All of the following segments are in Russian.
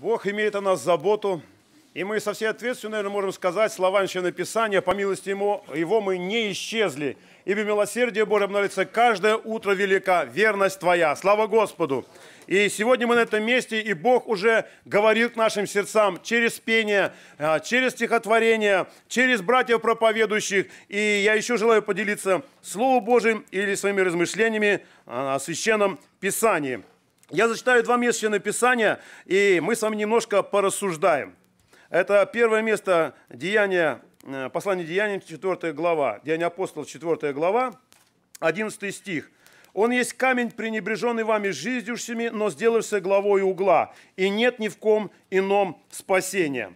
Бог имеет о нас заботу, и мы со всей ответственностью, наверное, можем сказать слова Священного Писания, по милости Его, его мы не исчезли, ибо милосердие Божие обновляется каждое утро велика, верность Твоя. Слава Господу! И сегодня мы на этом месте, и Бог уже говорил к нашим сердцам через пение, а, через стихотворение, через братьев проповедующих. И я еще желаю поделиться Словом Божьим или своими размышлениями о Священном Писании. Я зачитаю два месячные писания, и мы с вами немножко порассуждаем. Это первое место Деяния, э, послание Деяниям, 4 глава, Деяния апостолов, 4 глава, 11 стих. «Он есть камень, пренебреженный вами жизнющими, но сделавшийся главой угла, и нет ни в ком ином спасения».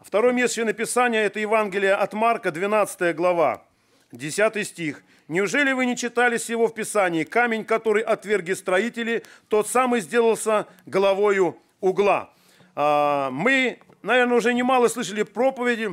Второе место Писания – это Евангелие от Марка, 12 глава, 10 стих. Неужели вы не читали сего в Писании? Камень, который отвергли строители, тот самый сделался головою угла. А, мы, наверное, уже немало слышали проповеди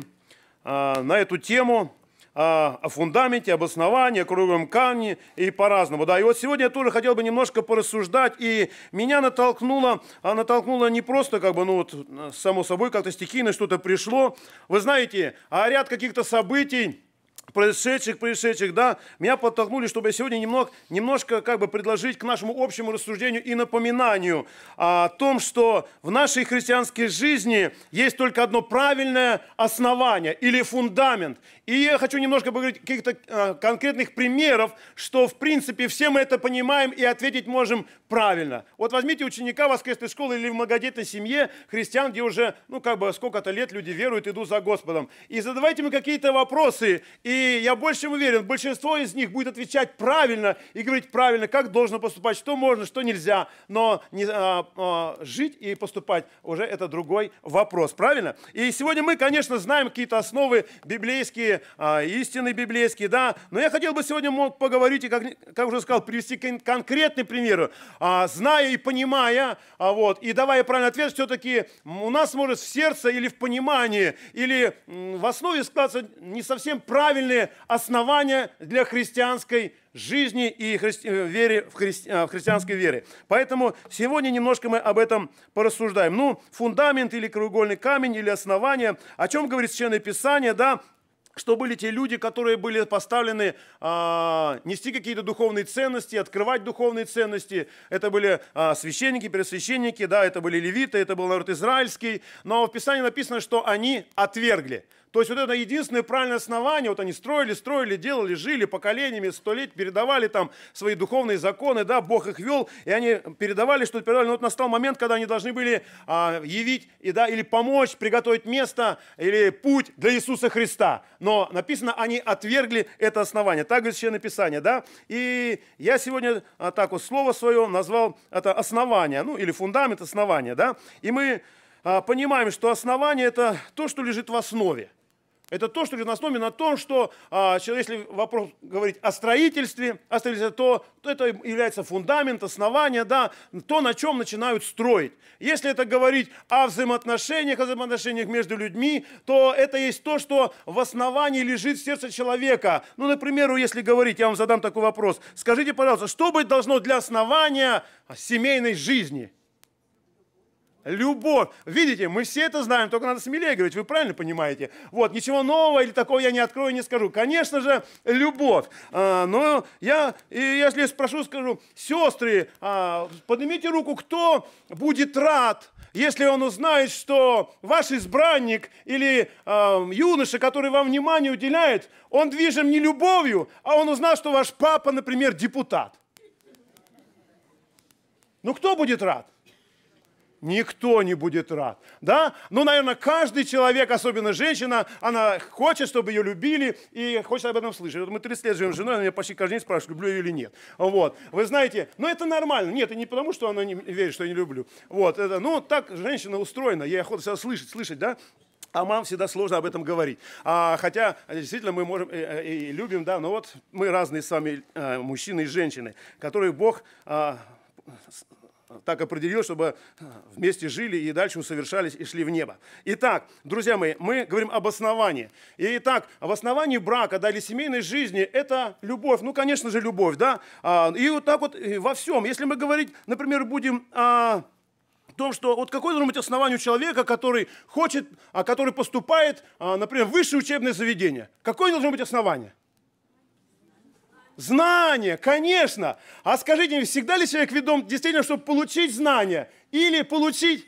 а, на эту тему, а, о фундаменте, об основании, о круглом камне и по-разному. Да, и вот сегодня я тоже хотел бы немножко порассуждать, и меня натолкнуло, а натолкнуло не просто как бы, ну вот, само собой, как-то стихийно что-то пришло. Вы знаете, а ряд каких-то событий, происшедших, происшедших, да, меня подтолкнули, чтобы я сегодня немного, немножко как бы предложить к нашему общему рассуждению и напоминанию о том, что в нашей христианской жизни есть только одно правильное основание или фундамент. И я хочу немножко поговорить каких-то э, конкретных примеров, что в принципе все мы это понимаем и ответить можем правильно. Вот возьмите ученика воскресной школы или в многодетной семье христиан, где уже, ну как бы сколько-то лет люди веруют, идут за Господом. И задавайте ему какие-то вопросы, и и я больше чем уверен, большинство из них будет отвечать правильно и говорить правильно, как должно поступать, что можно, что нельзя. Но не, а, а, жить и поступать уже это другой вопрос, правильно? И сегодня мы, конечно, знаем какие-то основы библейские, а, истины библейские, да. Но я хотел бы сегодня мог поговорить и, как, как уже сказал, привести конкретный пример, а, зная и понимая, а, вот, и давая правильный ответ, все-таки у нас может в сердце или в понимании, или в основе складываться не совсем правильно правильные основания для христианской жизни и христи... Э, вере в, христи... Э, в христианской вере. Поэтому сегодня немножко мы об этом порассуждаем. Ну, фундамент или краеугольный камень или основание, о чем говорит Священное Писание, да, что были те люди, которые были поставлены а, нести какие-то духовные ценности, открывать духовные ценности. Это были а, священники, пересвященники, да, это были левиты, это был народ израильский. Но в Писании написано, что они отвергли. То есть вот это единственное правильное основание, вот они строили, строили, делали, жили поколениями, сто лет передавали там свои духовные законы, да, Бог их вел, и они передавали что-то, передавали. Но вот настал момент, когда они должны были а, явить, и, да, или помочь, приготовить место, или путь для Иисуса Христа. Но написано, они отвергли это основание. Так говорит Священное Писание, да. И я сегодня а, так вот слово свое назвал это основание, ну или фундамент основания, да. И мы а, понимаем, что основание – это то, что лежит в основе. Это то, что лежит на основе на том, что а, если вопрос говорить о строительстве, о строительстве то, то это является фундамент, основание, да, то, на чем начинают строить. Если это говорить о взаимоотношениях, о взаимоотношениях между людьми, то это есть то, что в основании лежит в сердце человека. Ну, например, если говорить, я вам задам такой вопрос. Скажите, пожалуйста, что быть должно для основания а, семейной жизни? Любовь. Видите, мы все это знаем, только надо смелее говорить, вы правильно понимаете. Вот, ничего нового или такого я не открою, не скажу. Конечно же, любовь. А, но я, если спрошу, скажу, сестры, а, поднимите руку, кто будет рад, если он узнает, что ваш избранник или а, юноша, который вам внимание уделяет, он движим не любовью, а он узнал, что ваш папа, например, депутат. Ну кто будет рад? Никто не будет рад. Да? Ну, наверное, каждый человек, особенно женщина, она хочет, чтобы ее любили и хочет об этом слышать. Вот мы 30 лет живем с женой, она меня почти каждый день спрашивает, люблю ее или нет. Вот. Вы знаете, ну это нормально. Нет, и не потому, что она не верит, что я не люблю. Вот. Это, ну, так женщина устроена, ей охота себя слышать, слышать, да? А мам всегда сложно об этом говорить. А, хотя действительно мы можем и, э, и, э, и любим, да, но вот мы разные с вами э, мужчины и женщины, которые Бог а, так определил, чтобы э, вместе жили и дальше усовершались и шли в небо. Итак, друзья мои, мы говорим об основании. И итак, об основании брака, да, или семейной жизни – это любовь. Ну, конечно же, любовь, да. А, и вот так вот э, во всем. Если мы говорить, например, будем о том, что вот какое должно быть основание у человека, который хочет, а, который поступает, а, например, в высшее учебное заведение. Какое должно быть основание? Знания, конечно. А скажите всегда ли человек ведом действительно, чтобы получить знания? Или получить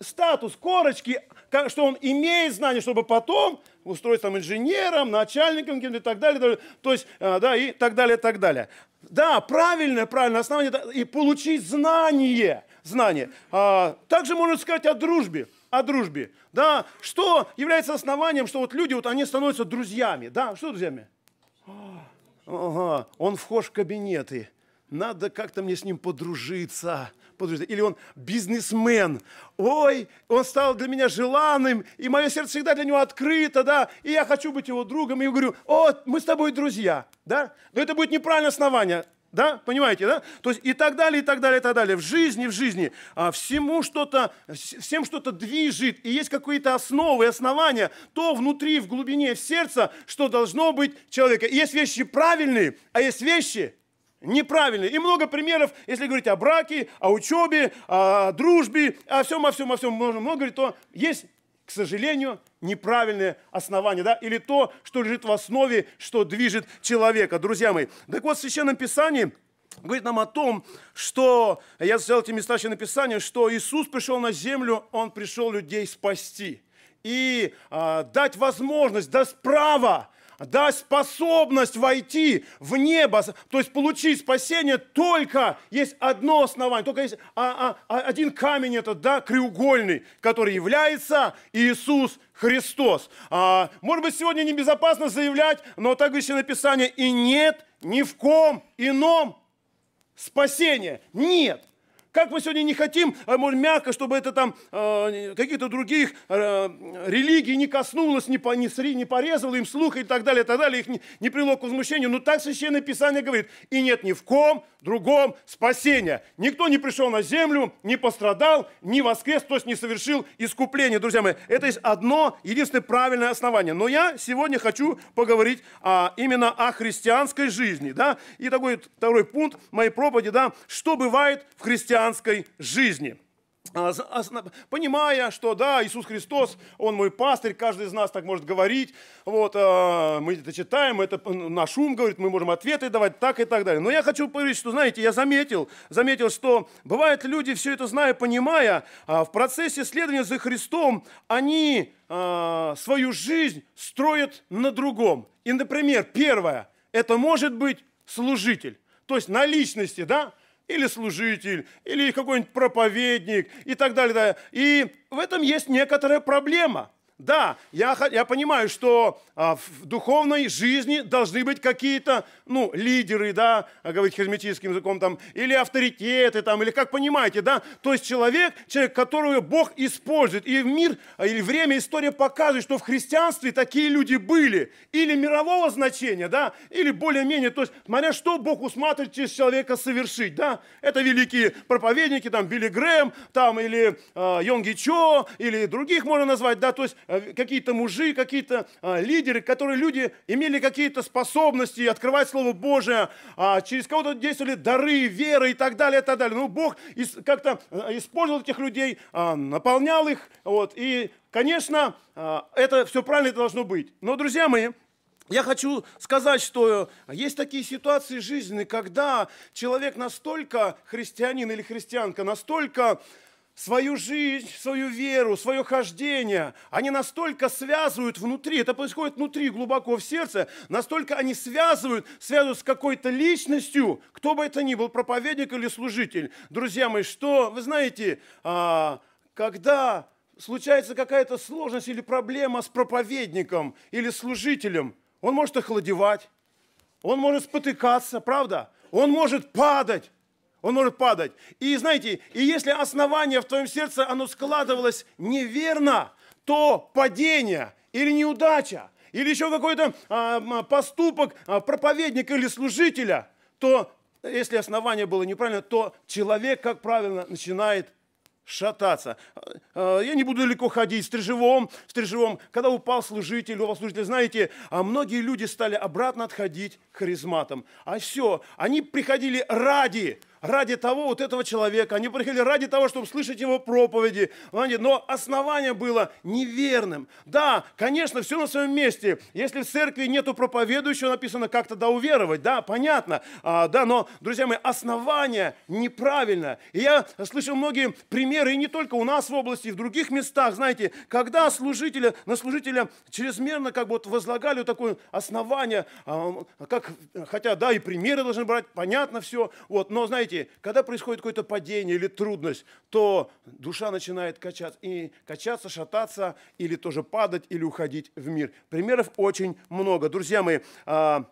статус, корочки, что он имеет знания, чтобы потом устроиться там инженером, начальником и так далее, то есть, э, да, и так далее, так далее. Да, правильное, правильное основание, и получить знание, знание. А, также можно сказать о дружбе, о дружбе, да, что является основанием, что вот люди, вот они становятся друзьями, да, что друзьями? Ага, он вхож в кабинеты. Надо как-то мне с ним подружиться. подружиться. Или он бизнесмен. Ой, он стал для меня желанным, и мое сердце всегда для него открыто, да, и я хочу быть его другом. И я говорю, о, мы с тобой друзья, да? Но это будет неправильное основание. Да, понимаете, да? То есть и так далее, и так далее, и так далее. В жизни, в жизни а, всему что-то, всем что-то движет, и есть какие-то основы, основания, то внутри, в глубине, в сердце, что должно быть человека. И есть вещи правильные, а есть вещи неправильные. И много примеров, если говорить о браке, о учебе, о дружбе, о всем, о всем, о всем, можно много говорить, то есть к сожалению, неправильное основание, да, или то, что лежит в основе, что движет человека, друзья мои. Так вот, в Священном Писании говорит нам о том, что, я взял эти места еще написания, что Иисус пришел на землю, Он пришел людей спасти и э, дать возможность, даст право дай способность войти в небо, то есть получить спасение только есть одно основание, только есть а, а, а, один камень этот, да, треугольный, который является Иисус Христос. А, может быть, сегодня небезопасно заявлять, но так Священное написание и нет ни в ком ином спасения. Нет. Как мы сегодня не хотим, а, может, мягко, чтобы это там э, каких-то других э, религий не коснулось, не, по, порезало им слух и так далее, и так далее, их не, не привело к возмущению. Но так Священное Писание говорит. И нет ни в ком другом спасения. Никто не пришел на землю, не пострадал, не воскрес, то есть не совершил искупление. Друзья мои, это есть одно, единственное правильное основание. Но я сегодня хочу поговорить а, именно о христианской жизни. Да? И такой второй пункт моей проповеди, да, что бывает в христианстве христианской жизни а, а, понимая, что да, Иисус Христос, Он мой пастырь, каждый из нас так может говорить, вот, а, мы это читаем, это наш ум говорит, мы можем ответы давать, так и так далее. Но я хочу говорить, что, знаете, я заметил, заметил, что бывает люди, все это зная, понимая, в процессе следования за Христом, они свою жизнь строят на другом. И, например, первое, это может быть служитель, то есть на личности, да, или служитель, или какой-нибудь проповедник и так далее. И в этом есть некоторая проблема – да, я, я понимаю, что а, в духовной жизни должны быть какие-то, ну, лидеры, да, а, говорить харизматическим языком, там, или авторитеты, там, или как понимаете, да, то есть человек, человек, которого Бог использует, и в мир, а, или время, история показывает, что в христианстве такие люди были, или мирового значения, да, или более-менее, то есть, смотря что Бог усматривает через человека совершить, да, это великие проповедники, там, Билли Грэм, там, или э, Йонги Чо, или других можно назвать, да, то есть, Э, какие-то мужи, какие-то а, лидеры, которые люди имели какие-то способности открывать Слово Божие, а, через кого-то действовали дары, веры и так далее, и так далее. Ну, Бог как-то э, использовал этих людей, а, наполнял их, вот, и, конечно, это все правильно должно быть. Но, друзья мои, я хочу сказать, что э, есть такие ситуации жизни, когда человек настолько христианин или христианка, настолько свою жизнь, свою веру, свое хождение, они настолько связывают внутри, это происходит внутри, глубоко в сердце, настолько они связывают, связывают с какой-то личностью, кто бы это ни был, проповедник или служитель. Друзья мои, что, вы знаете, а, когда случается какая-то сложность или проблема с проповедником или служителем, он может охладевать, он может спотыкаться, правда? Он может падать, он может падать. И знаете, и если основание в твоем сердце, оно складывалось неверно, то падение или неудача, или еще какой-то а, поступок а, проповедника или служителя, то если основание было неправильно, то человек, как правильно, начинает шататься. А, а, я не буду далеко ходить, стрижевом, стрижевом. Когда упал служитель, упал служитель, знаете, а многие люди стали обратно отходить харизматам. А все, они приходили ради ради того вот этого человека, они приходили ради того, чтобы слышать его проповеди, но основание было неверным. Да, конечно, все на своем месте. Если в церкви нету проповедующего, написано как-то да уверовать, да, понятно, а, да, но, друзья мои, основание неправильно. И я слышал многие примеры, и не только у нас в области, и в других местах, знаете, когда служителя, на служителя чрезмерно как бы вот возлагали вот такое основание, а, как, хотя, да, и примеры должны брать, понятно все, вот, но, знаете, знаете, когда происходит какое-то падение или трудность, то душа начинает качаться, и качаться, шататься, или тоже падать, или уходить в мир. Примеров очень много. Друзья мои, а,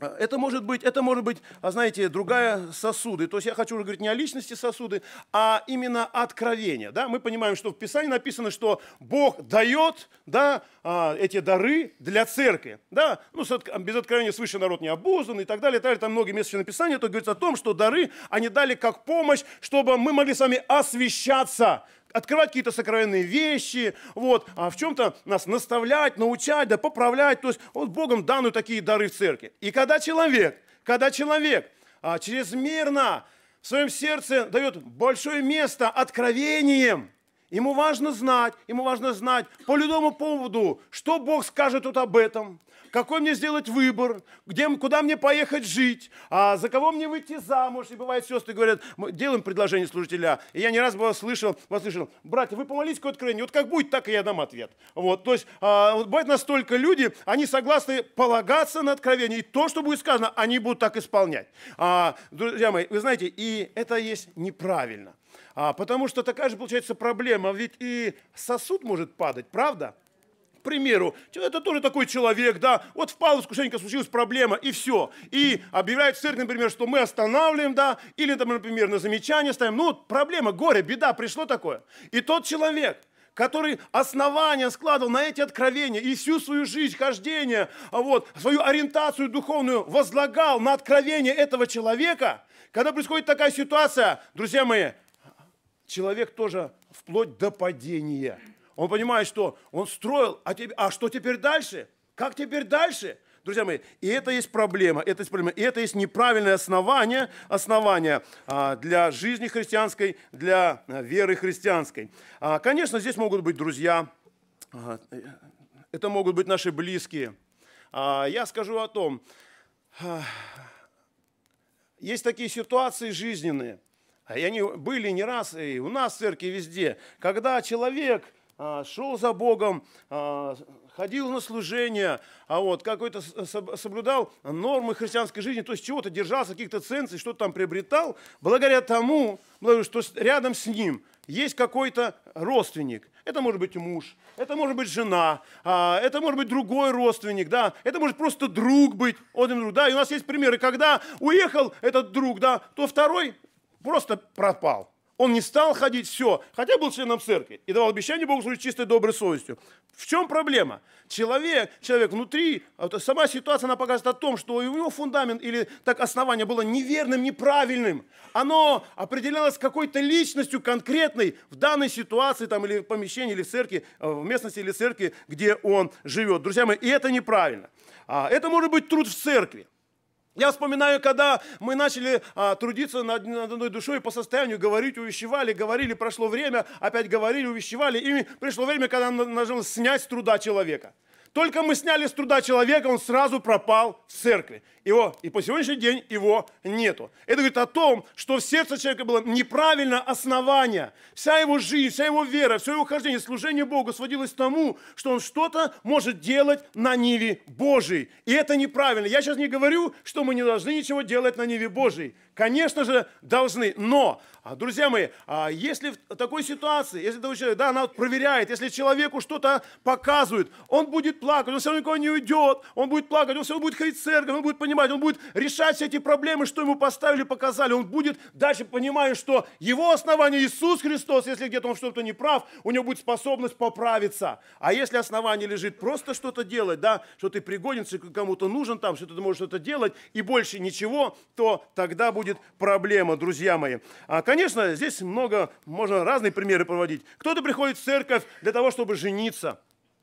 это может быть, это может быть, а, знаете, другая сосуды. То есть я хочу уже говорить не о личности сосуды, а именно откровение. Да? Мы понимаем, что в Писании написано, что Бог дает да, а, эти дары для церкви. Да? Ну, без откровения свыше народ не обузан и так далее. И так далее. Там многие мест написания, то говорится о том, что дары они дали как помощь, чтобы мы могли с вами освещаться открывать какие-то сокровенные вещи, вот, а в чем-то нас наставлять, научать, да поправлять. То есть вот Богом даны такие дары в церкви. И когда человек, когда человек а, чрезмерно в своем сердце дает большое место откровениям, Ему важно знать, ему важно знать по любому поводу, что Бог скажет тут об этом, какой мне сделать выбор, где, куда мне поехать жить, а за кого мне выйти замуж. И бывает, сестры говорят, мы делаем предложение служителя. И я не раз бывал, слышал, вас слышал, братья, вы помолитесь к откровению, вот как будет, так и я дам ответ. Вот, то есть, а, вот бывает настолько люди, они согласны полагаться на откровение, и то, что будет сказано, они будут так исполнять. А, друзья мои, вы знаете, и это есть неправильно. А, потому что такая же получается проблема, ведь и сосуд может падать, правда? примеру, это тоже такой человек, да, вот в в искушение, случилась проблема, и все. И объявляют в например, что мы останавливаем, да, или, там, например, на замечание ставим, ну, проблема, горе, беда, пришло такое. И тот человек, который основания складывал на эти откровения и всю свою жизнь, хождение, а вот, свою ориентацию духовную возлагал на откровение этого человека, когда происходит такая ситуация, друзья мои, человек тоже вплоть до падения – он понимает, что он строил, а, тебе, а что теперь дальше? Как теперь дальше? Друзья мои, и это есть проблема, это есть проблема, и это есть неправильное основание, основание а, для жизни христианской, для а, веры христианской. А, конечно, здесь могут быть друзья, это могут быть наши близкие. Я скажу о том, есть такие ситуации жизненные, и они были не раз, и у нас в церкви везде, когда человек – а, шел за Богом, а, ходил на служение, а вот какой-то э, соблюдал нормы христианской жизни, то есть чего-то держался, каких-то ценностей, что-то там приобретал, благодаря тому, что рядом с ним есть какой-то родственник. Это может быть муж, это может быть жена, а, это может быть другой родственник, да, это может просто друг быть, один друг, да, и у нас есть примеры, когда уехал этот друг, да, то второй просто пропал. Он не стал ходить, все, хотя был членом церкви и давал обещание Богу служить чистой доброй совестью. В чем проблема? Человек, человек внутри, сама ситуация, она показывает о том, что его фундамент или так основание было неверным, неправильным. Оно определялось какой-то личностью конкретной в данной ситуации, там, или в помещении, или в церкви, э, в местности или в церкви, где он живет. Друзья мои, и это неправильно. А, это может быть труд в церкви. Я вспоминаю, когда мы начали а, трудиться над, над одной душой по состоянию, говорить, увещевали, говорили, прошло время, опять говорили, увещевали, и пришло время, когда нажилось снять с труда человека – только мы сняли с труда человека, он сразу пропал в церкви. Его и по сегодняшний день его нету. Это говорит о том, что в сердце человека было неправильно основание. Вся его жизнь, вся его вера, все его хождение, служение Богу сводилось к тому, что он что-то может делать на ниве Божией. И это неправильно. Я сейчас не говорю, что мы не должны ничего делать на ниве Божией. Конечно же, должны. Но а, друзья мои, а если в такой ситуации, если этого человека, да, она проверяет, если человеку что-то показывает, он будет плакать, он все равно никого не уйдет, он будет плакать, он все равно будет ходить в церковь, он будет понимать, он будет решать все эти проблемы, что ему поставили, показали, он будет дальше понимая, что его основание Иисус Христос, если где-то он что-то не прав, у него будет способность поправиться. А если основание лежит просто что-то делать, да, что ты пригоден, кому-то нужен там, что ты можешь что-то делать, и больше ничего, то тогда будет проблема, друзья мои. А, Конечно, здесь много, можно разные примеры проводить. Кто-то приходит в церковь для того, чтобы жениться.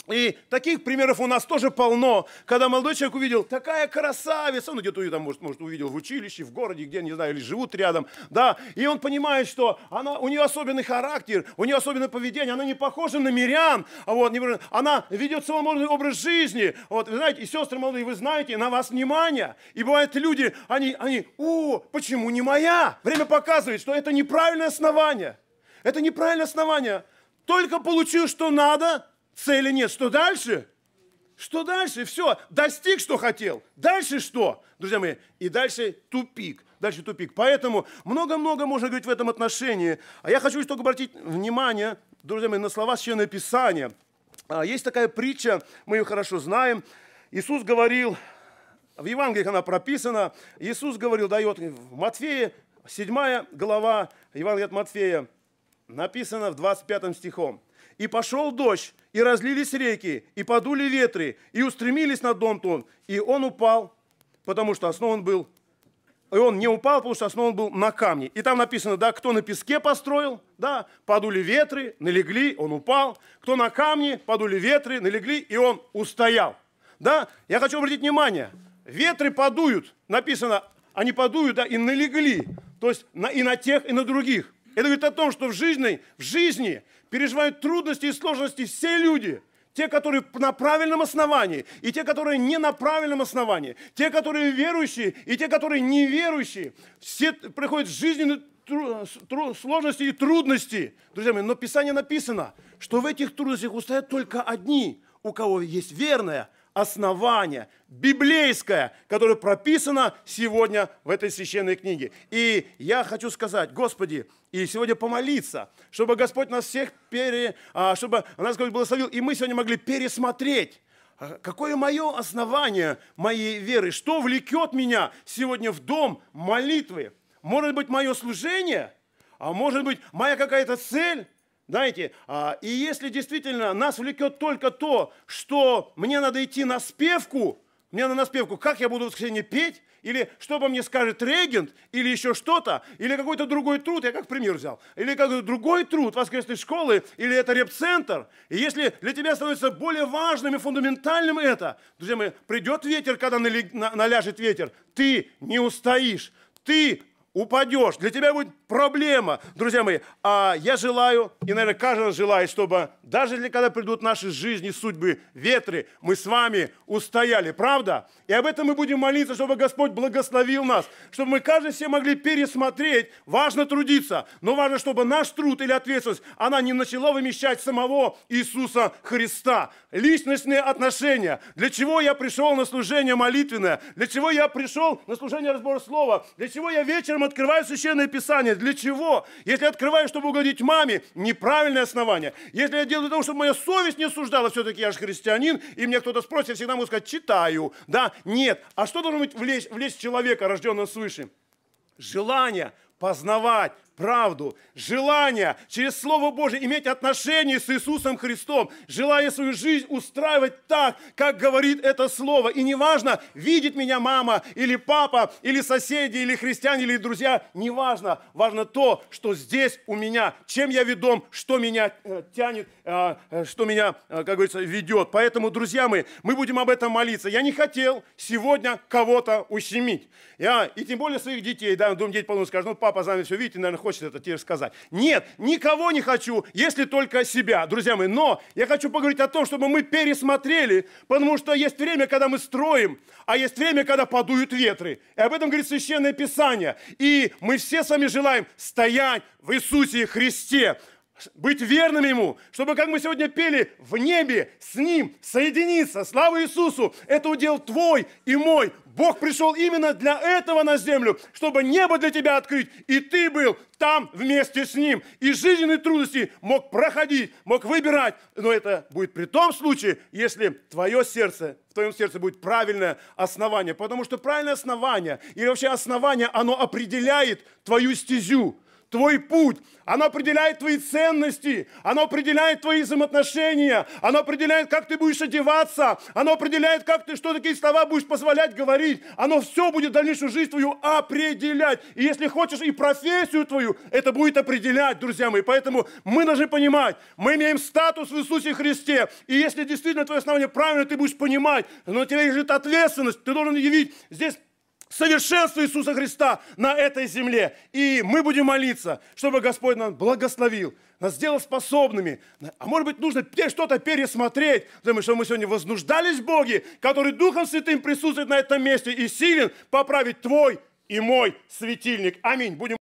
И таких примеров у нас тоже полно. Когда молодой человек увидел, такая красавица, он где-то там, может, может, увидел в училище, в городе, где, не знаю, или живут рядом, да, и он понимает, что она, у нее особенный характер, у нее особенное поведение, она не похожа на мирян, а вот, не, она ведет целоморный образ жизни, вот, вы знаете, и сестры молодые, вы знаете, на вас внимание, и бывают люди, они, они, о, почему не моя? Время показывает, что это неправильное основание, это неправильное основание, только получил, что надо, Цели нет. Что дальше? Что дальше? Все, достиг, что хотел. Дальше что? Друзья мои, и дальше тупик. Дальше тупик. Поэтому много-много можно говорить в этом отношении. А я хочу только обратить внимание, друзья мои, на слова Священного Писания. А, есть такая притча, мы ее хорошо знаем. Иисус говорил, в Евангелии она прописана, Иисус говорил, дает в Матфея, 7 глава Евангелия от Матфея, написано в 25 стихом. И пошел дождь, и разлились реки, и подули ветры, и устремились на дом тон. И он упал, потому что основан был... И он не упал, потому что основан был на камне. И там написано, да, кто на песке построил, да, подули ветры, налегли, он упал. Кто на камне, подули ветры, налегли, и он устоял. Да, я хочу обратить внимание, ветры подуют, написано, они подуют, да, и налегли. То есть на, и на тех, и на других. Это говорит о том, что в жизни, в жизни переживают трудности и сложности все люди. Те, которые на правильном основании, и те, которые не на правильном основании. Те, которые верующие, и те, которые неверующие. Все приходят в жизненные сложности и трудности. Друзья мои, но Писание написано, что в этих трудностях устоят только одни, у кого есть верная, основание библейское, которое прописано сегодня в этой священной книге. И я хочу сказать, Господи, и сегодня помолиться, чтобы Господь нас всех пере, а, чтобы нас Господь благословил, и мы сегодня могли пересмотреть а, Какое мое основание моей веры? Что влекет меня сегодня в дом молитвы? Может быть, мое служение? А может быть, моя какая-то цель? Знаете, а, и если действительно нас влекет только то, что мне надо идти на спевку, мне надо на спевку, как я буду в воскресенье петь, или что бы мне скажет регент, или еще что-то, или какой-то другой труд, я как пример взял, или какой-то другой труд воскресной школы, или это репцентр. И если для тебя становится более важным и фундаментальным это, друзья мои, придет ветер, когда наляжет ветер, ты не устоишь, ты упадешь, для тебя будет проблема. Друзья мои, а я желаю, и, наверное, каждый желает, чтобы даже если когда придут наши жизни, судьбы, ветры, мы с вами устояли, правда? И об этом мы будем молиться, чтобы Господь благословил нас, чтобы мы каждый все могли пересмотреть. Важно трудиться, но важно, чтобы наш труд или ответственность, она не начала вымещать самого Иисуса Христа. Личностные отношения. Для чего я пришел на служение молитвенное? Для чего я пришел на служение разбора слова? Для чего я вечером открываю Священное Писание? для чего? Если я открываю, чтобы угодить маме, неправильное основание. Если я делаю для того, чтобы моя совесть не осуждала, все-таки я же христианин, и мне кто-то спросит, я всегда могу сказать, читаю. Да, нет. А что должно быть влезть, влезть человека, рожденного свыше? Желание познавать, правду, желание через Слово Божье иметь отношение с Иисусом Христом, желание свою жизнь устраивать так, как говорит это Слово. И неважно, видит меня мама или папа, или соседи, или христиане, или друзья, неважно. Важно то, что здесь у меня, чем я ведом, что меня э, тянет, э, э, что меня, как говорится, ведет. Поэтому, друзья мои, мы будем об этом молиться. Я не хотел сегодня кого-то ущемить. Я, и тем более своих детей, да, думаю, дети потом скажут, ну, папа за мной все, видите, наверное, ходит хочет это тебе сказать. Нет, никого не хочу, если только себя, друзья мои. Но я хочу поговорить о том, чтобы мы пересмотрели, потому что есть время, когда мы строим, а есть время, когда подуют ветры. И об этом говорит Священное Писание. И мы все с вами желаем стоять в Иисусе Христе, быть верным Ему, чтобы, как мы сегодня пели, в небе с Ним соединиться. Слава Иисусу! Это удел твой и мой. Бог пришел именно для этого на землю, чтобы небо для тебя открыть, и ты был там вместе с Ним. И жизненные трудности мог проходить, мог выбирать, но это будет при том случае, если твое сердце, в твоем сердце будет правильное основание, потому что правильное основание или вообще основание, оно определяет твою стезю, твой путь, оно определяет твои ценности, оно определяет твои взаимоотношения, оно определяет, как ты будешь одеваться, оно определяет, как ты, что такие слова будешь позволять говорить, оно все будет дальнейшую жизнь твою определять. И если хочешь и профессию твою, это будет определять, друзья мои. Поэтому мы должны понимать, мы имеем статус в Иисусе Христе, и если действительно твое основание правильно, ты будешь понимать, но у тебя лежит ответственность, ты должен явить здесь совершенству Иисуса Христа на этой земле. И мы будем молиться, чтобы Господь нас благословил, нас сделал способными. А может быть, нужно что-то пересмотреть, потому что мы сегодня вознуждались в Боге, который Духом Святым присутствует на этом месте и силен поправить твой и мой светильник. Аминь. Будем